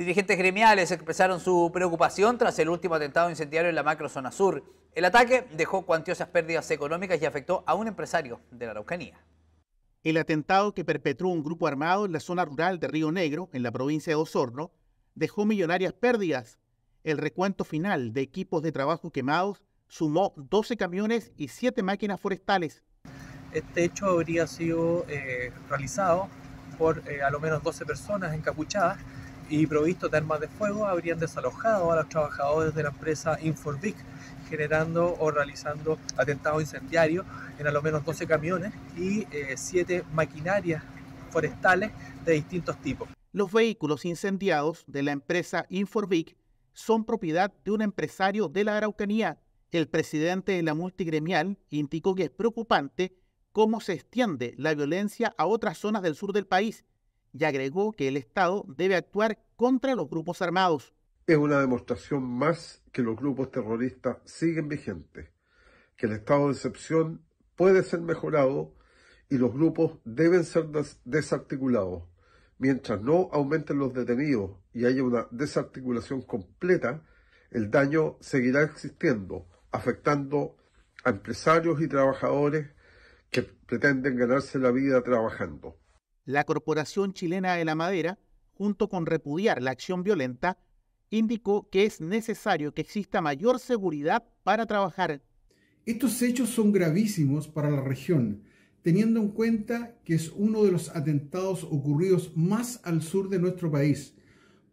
dirigentes gremiales expresaron su preocupación tras el último atentado incendiario en la macro macrozona sur. El ataque dejó cuantiosas pérdidas económicas y afectó a un empresario de la Araucanía. El atentado que perpetró un grupo armado en la zona rural de Río Negro, en la provincia de Osorno, dejó millonarias pérdidas. El recuento final de equipos de trabajo quemados sumó 12 camiones y 7 máquinas forestales. Este hecho habría sido eh, realizado por eh, al menos 12 personas encapuchadas y provisto de armas de fuego habrían desalojado a los trabajadores de la empresa Inforvic, generando o realizando atentados incendiarios en al menos 12 camiones y 7 eh, maquinarias forestales de distintos tipos. Los vehículos incendiados de la empresa Inforvic son propiedad de un empresario de la Araucanía. El presidente de la multigremial indicó que es preocupante cómo se extiende la violencia a otras zonas del sur del país y agregó que el Estado debe actuar contra los grupos armados. Es una demostración más que los grupos terroristas siguen vigentes, que el estado de excepción puede ser mejorado y los grupos deben ser desarticulados. Mientras no aumenten los detenidos y haya una desarticulación completa, el daño seguirá existiendo, afectando a empresarios y trabajadores que pretenden ganarse la vida trabajando la Corporación Chilena de la Madera, junto con repudiar la acción violenta, indicó que es necesario que exista mayor seguridad para trabajar. Estos hechos son gravísimos para la región, teniendo en cuenta que es uno de los atentados ocurridos más al sur de nuestro país,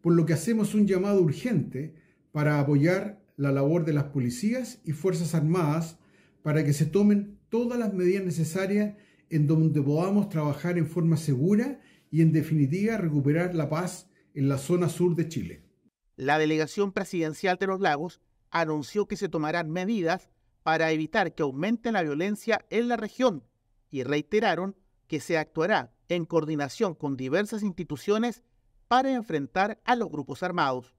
por lo que hacemos un llamado urgente para apoyar la labor de las policías y Fuerzas Armadas para que se tomen todas las medidas necesarias en donde podamos trabajar en forma segura y en definitiva recuperar la paz en la zona sur de Chile. La delegación presidencial de los lagos anunció que se tomarán medidas para evitar que aumente la violencia en la región y reiteraron que se actuará en coordinación con diversas instituciones para enfrentar a los grupos armados.